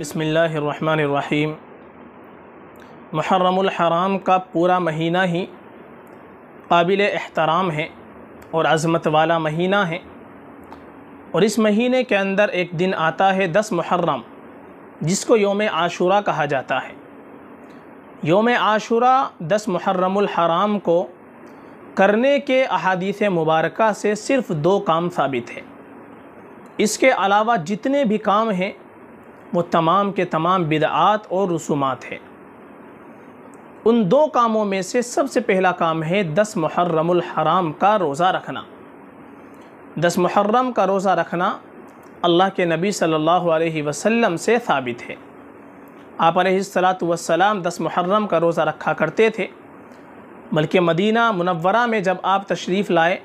बसमीम महर्रम का पूरा महीना ही काबिल एहतराम है और अज़मत वाला महीना है और इस महीने के अंदर एक दिन आता है दस मुहर्रम जिसको योम आशूरा कहा जाता है योम आशुरा दस हराम को करने के अहादीस मुबारक से सिर्फ़ दो काम साबित हैं इसके अलावा जितने भी काम हैं वो तमाम के तमाम बिदात और रसूमात हैं उन दो कामों में से सबसे पहला काम है दस हराम का रोज़ा रखना दस मुहर्रम का रोज़ा रखना अल्लाह के नबी सल्लल्लाहु अलैहि वसल्लम से साबित है आप सलात वसलाम दस मुहर्रम का रोज़ा रखा करते थे बल्कि मदीना मुनवरा में जब आप तशरीफ़ लाए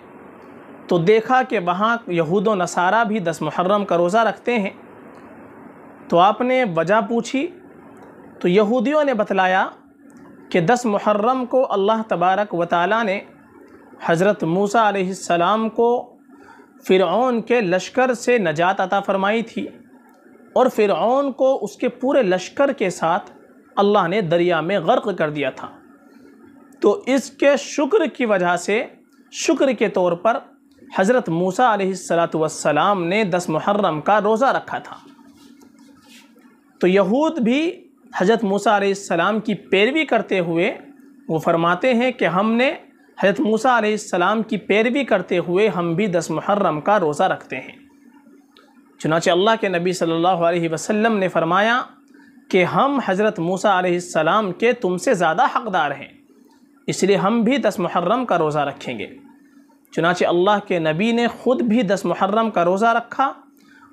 तो देखा कि वहाँ यहूद नसारा भी दस मुहर्रम का रोज़ा रखते हैं तो आपने वजह पूछी तो यहूदियों ने बतलाया कि दस मुहर्रम को अल्लाह तबारक व ताली ने हज़रत मूसा सलाम को फ़िरौन के लश्कर से नजात अता फ़रमाई थी और फ़िरौन को उसके पूरे लश्कर के साथ अल्लाह ने दरिया में गर्क कर दिया था तो इसके शुक्र की वजह से शुक्र के तौर पर हज़रत मूसा सलाम ने दस मुहर्रम का रोज़ा रखा था तो यहूद भी हज़रत मूसा सलाम की पैरवी करते हुए वो फरमाते हैं कि हमने हज़रत मूसा सलाम की पैरवी करते हुए हम भी दस मुहर्रम का रोज़ा रखते हैं चुनाचे अल्लाह के नबी सल्लल्लाहु अलैहि वसल्लम ने फरमाया कि हम हज़रत मूसा सलाम के तुमसे ज़्यादा हकदार हैं इसलिए हम भी दस मुहर्रम का रोज़ा रखेंगे चुनाचे अल्लाह के नबी ने ख़ुद भी दस मुहर्रम का रोज़ा रखा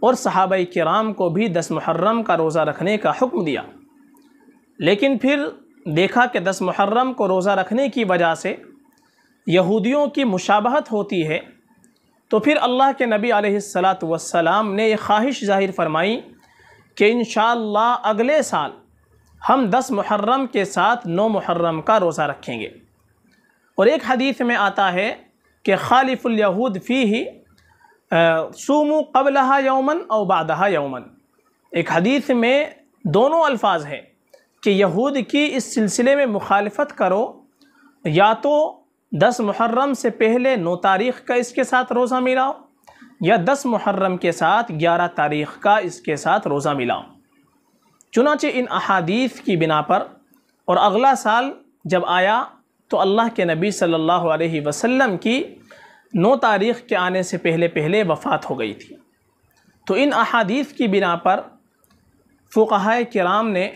और सहाब कराम को भी दस मुहर्रम का रोज़ा रखने का हुक्म दिया लेकिन फिर देखा कि दस मुहर्रम को रोज़ा रखने की वजह से यहूदियों की मुशाबहत होती है तो फिर अल्लाह के नबी आलत ने यह ख्वाहिश ज़ाहिर फरमाई कि इन अगले साल हम दस मुहर्रम के साथ नौ मुहर्रम का रोज़ा रखेंगे और एक हदीस में आता है कि यहूद फ़ी ही सूमू कबलहा यौमन और बादहा यौमन एक हदीस में दोनों अल्फाज हैं कि यहूद की इस सिलसिले में मुखालफत करो या तो दस मुहर्रम से पहले नौ तारीख का इसके साथ रोज़ा मिलाओ या दस मुहर्रम के साथ ग्यारह तारीख का इसके साथ रोज़ा मिलाओ चुनाचे इन अहादीथ की बिना पर और अगला साल जब आया तो अल्लाह के नबी सल्लल्लाहु अलैहि वसल्लम की नौ तारीख के आने से पहले पहले वफ़ात हो गई थी तो इन अहादीथ की बिना पर फ़ुकहा कराम ने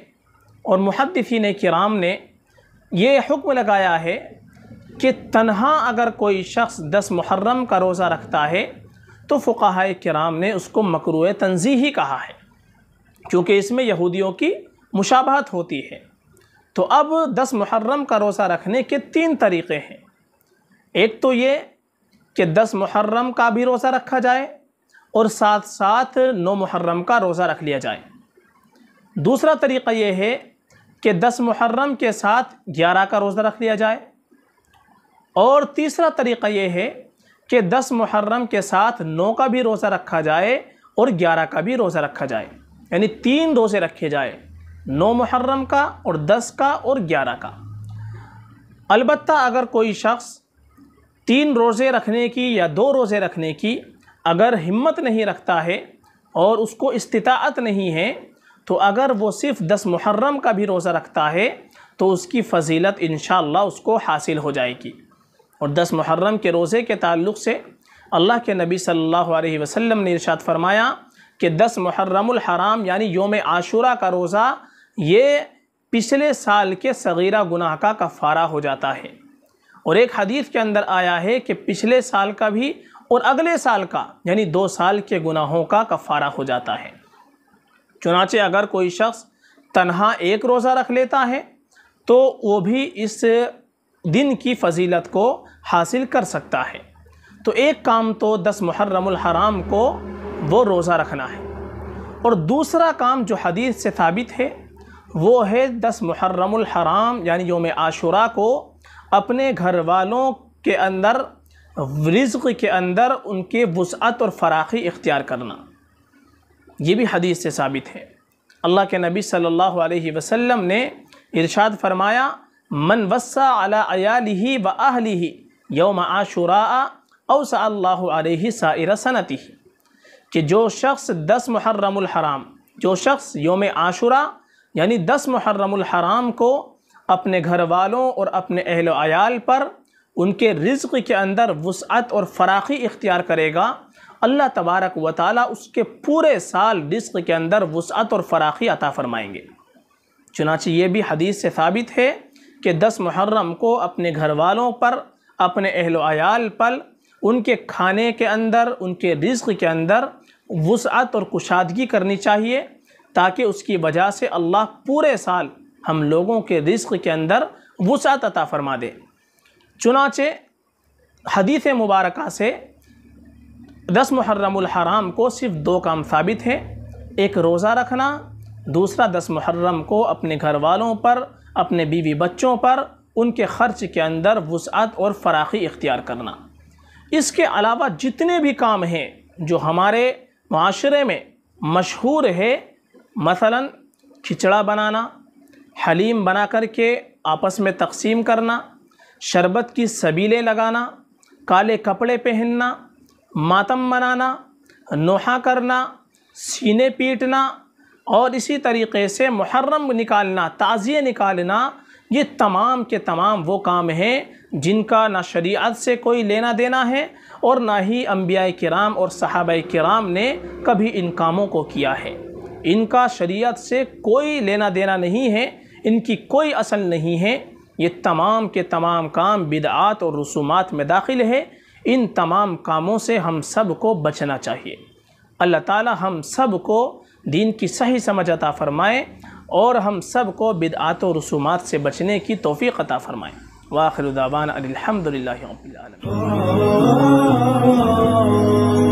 और मुहदसिन कराम ने ये हुक्म लगाया है कि तनहा अगर कोई शख्स दस मुहर्रम का रोज़ा रखता है तो फ़ुकाह कराम ने उसको मकरू तनजी ही कहा है क्योंकि इसमें यहूदियों की मुशाबहत होती है तो अब दस मुहर्रम का रोज़ा रखने के तीन तरीक़े हैं एक तो ये कि दस मुहर्रम का भी रोज़ा रखा जाए और साथ साथ नौ मुहर्रम का रोज़ा रख लिया जाए दूसरा तरीक़ा ये है कि दस मुहर्रम के साथ ग्यारह का रोज़ा रख लिया जाए और तीसरा तरीक़ा ये है कि दस मुहर्रम के साथ नौ का भी रोज़ा रखा जाए और ग्यारह का भी रोज़ा रखा जाए यानी तीन रोज़े रखे जाए नौ मुहर्रम का और दस का और ग्यारह का अलबत् अगर कोई शख्स तीन रोज़े रखने की या दो रोज़े रखने की अगर हिम्मत नहीं रखता है और उसको इस्तात नहीं है तो अगर वो सिर्फ दस मुहर्रम का भी रोज़ा रखता है तो उसकी फजीलत इन उसको हासिल हो जाएगी और दस मुहर्रम के रोज़े के ताल्लुक़ से अल्लाह के नबी सल्लल्लाहु अलैहि वसल्लम ने इरशाद फरमाया कि दस मुहर्रमुल हराम यानी योम आशूरा का रोज़ा ये पिछले साल के सगीरा गुनाह का कफ़ारा हो जाता है और एक हदीस के अंदर आया है कि पिछले साल का भी और अगले साल का यानी दो साल के गुनाहों का कफ़ारा हो जाता है चुनाचे अगर कोई शख्स तनहा एक रोज़ा रख लेता है तो वो भी इस दिन की फजीलत को हासिल कर सकता है तो एक काम तो दस मुहर्रमुल हराम को वो रोज़ा रखना है और दूसरा काम जो हदीस से साबित है वो है दस मुहर्रमुल हराम यानी योम आशुरा को अपने घर वालों के अंदर रिज्क के अंदर उनके वसअत और फराखी इख्तियार करना ये भी हदीस से साबित है अल्लाह के नबी सल्लल्लाहु अलैहि वसल्लम ने इरशाद फरमाया मन वसा अला अयाली व अहली यौम आशुरा अवस साइर सनती कि जो शख्स दस मुहर्रमुल हराम जो शख्स योम आशुरा यानी दस मुहर्रमुल हराम को अपने घर वालों और अपने अहल आयाल पर उनके रिज्क के अंदर वसअत और फराखी इख्तियार करेगा अल्लाह तबारक व ताली उसके पूरे साल रिज्क के अंदर वसअत और फराखी अता फ़रमाएंगे चुनाचे ये भी हदीस से साबित है कि दस मुहर्रम को अपने घर वालों पर अपने अहल आयाल पर उनके खाने के अंदर उनके रिज़ के अंदर वसअत और कुशादगी करनी चाहिए ताकि उसकी वजह से अल्लाह पूरे साल हम लोगों के रिज़ के अंदर वसअत अता फरमा दे चुनाचे हदीस मुबारक से दस मुहर्रम को सिर्फ दो काम साबित है एक रोज़ा रखना दूसरा दस मुहर्रम को अपने घर वालों पर अपने बीवी बच्चों पर उनके ख़र्च के अंदर वसअत और फराखी इख्तियार करना इसके अलावा जितने भी काम हैं जो हमारे माशरे में मशहूर है मसलन खिचड़ा बनाना हलीम बना कर के आपस में तकसीम करना शरबत की सबीलें लगाना काले कपड़े पहनना मातम मनाना नोहा करना सीने पीटना और इसी तरीके से मुहर्रम निकालना ताज़िए निकालना ये तमाम के तमाम वो काम हैं जिनका ना शरीयत से कोई लेना देना है और ना ही अम्बिया कराम और साहब कराम ने कभी इन कामों को किया है इनका शरीयत से कोई लेना देना नहीं है इनकी कोई असल नहीं है ये तमाम के तमाम काम बिदात और रसूमात में दाखिल है इन तमाम कामों से हम सब को बचना चाहिए अल्लाह ताला हम सब को दीन की सही समझ अता फ़रमाएँ और हम सब को बिदआत व रसूमात से बचने की तोफ़ी अता फ़रमाएँ वाखिर दावान अलहमदिल्ला